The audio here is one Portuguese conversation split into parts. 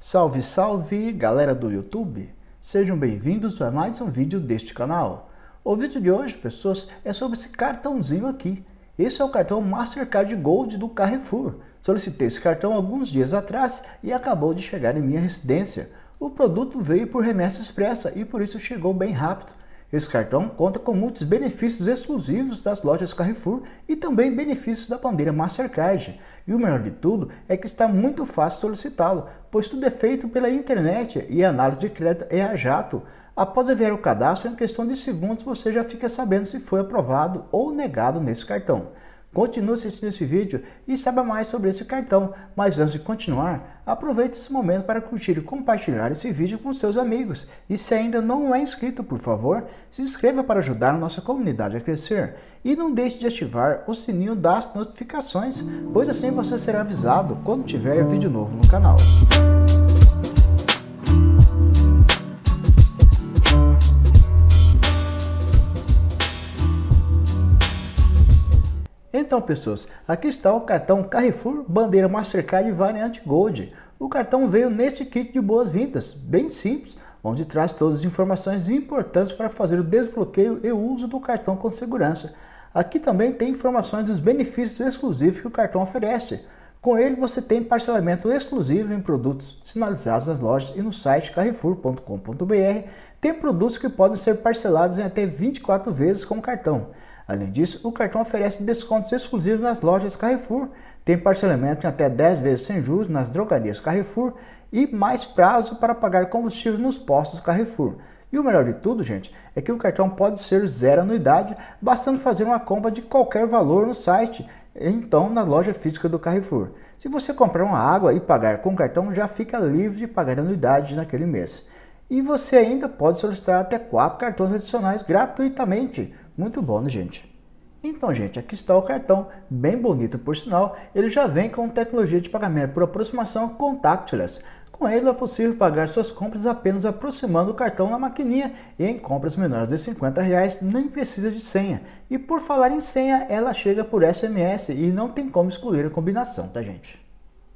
Salve, salve, galera do YouTube! Sejam bem-vindos a mais um vídeo deste canal. O vídeo de hoje, pessoas, é sobre esse cartãozinho aqui. Esse é o cartão Mastercard Gold do Carrefour. Solicitei esse cartão alguns dias atrás e acabou de chegar em minha residência. O produto veio por remessa expressa e por isso chegou bem rápido. Esse cartão conta com muitos benefícios exclusivos das lojas Carrefour e também benefícios da bandeira Mastercard. E o melhor de tudo é que está muito fácil solicitá-lo, pois tudo é feito pela internet e a análise de crédito é a jato. Após enviar o cadastro, em questão de segundos você já fica sabendo se foi aprovado ou negado nesse cartão. Continue assistindo esse vídeo e saiba mais sobre esse cartão. Mas antes de continuar, aproveite esse momento para curtir e compartilhar esse vídeo com seus amigos. E se ainda não é inscrito, por favor, se inscreva para ajudar a nossa comunidade a crescer. E não deixe de ativar o sininho das notificações, pois assim você será avisado quando tiver vídeo novo no canal. Então, pessoas, aqui está o cartão Carrefour Bandeira Mastercard Variante Gold. O cartão veio neste kit de boas-vindas, bem simples, onde traz todas as informações importantes para fazer o desbloqueio e o uso do cartão com segurança. Aqui também tem informações dos benefícios exclusivos que o cartão oferece. Com ele você tem parcelamento exclusivo em produtos sinalizados nas lojas e no site carrefour.com.br. Tem produtos que podem ser parcelados em até 24 vezes com o cartão. Além disso, o cartão oferece descontos exclusivos nas lojas Carrefour, tem parcelamento em até 10 vezes sem juros nas drogarias Carrefour e mais prazo para pagar combustível nos postos Carrefour. E o melhor de tudo, gente, é que o cartão pode ser zero anuidade, bastando fazer uma compra de qualquer valor no site, então na loja física do Carrefour. Se você comprar uma água e pagar com o cartão, já fica livre de pagar anuidade naquele mês. E você ainda pode solicitar até quatro cartões adicionais gratuitamente muito bom, né, gente? Então, gente, aqui está o cartão, bem bonito por sinal, ele já vem com tecnologia de pagamento por aproximação contactless. Com ele é possível pagar suas compras apenas aproximando o cartão na maquininha e em compras menores de 50 reais nem precisa de senha. E por falar em senha, ela chega por SMS e não tem como excluir a combinação, tá gente?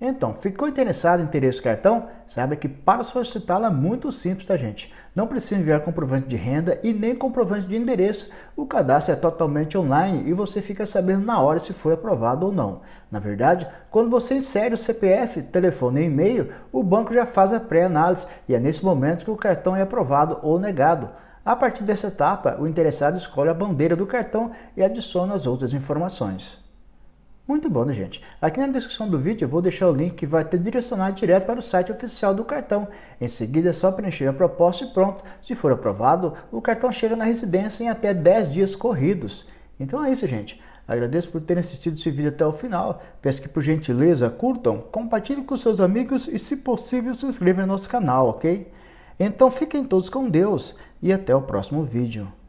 Então, ficou interessado em ter esse cartão? Saiba que para solicitá-lo é muito simples, tá gente? Não precisa enviar comprovante de renda e nem comprovante de endereço. O cadastro é totalmente online e você fica sabendo na hora se foi aprovado ou não. Na verdade, quando você insere o CPF, telefone e e-mail, o banco já faz a pré-análise e é nesse momento que o cartão é aprovado ou negado. A partir dessa etapa, o interessado escolhe a bandeira do cartão e adiciona as outras informações. Muito bom, né, gente? Aqui na descrição do vídeo eu vou deixar o link que vai te direcionar direto para o site oficial do cartão. Em seguida é só preencher a proposta e pronto. Se for aprovado, o cartão chega na residência em até 10 dias corridos. Então é isso, gente. Agradeço por terem assistido esse vídeo até o final. Peço que, por gentileza, curtam, compartilhem com seus amigos e, se possível, se inscrevam no nosso canal, ok? Então fiquem todos com Deus e até o próximo vídeo.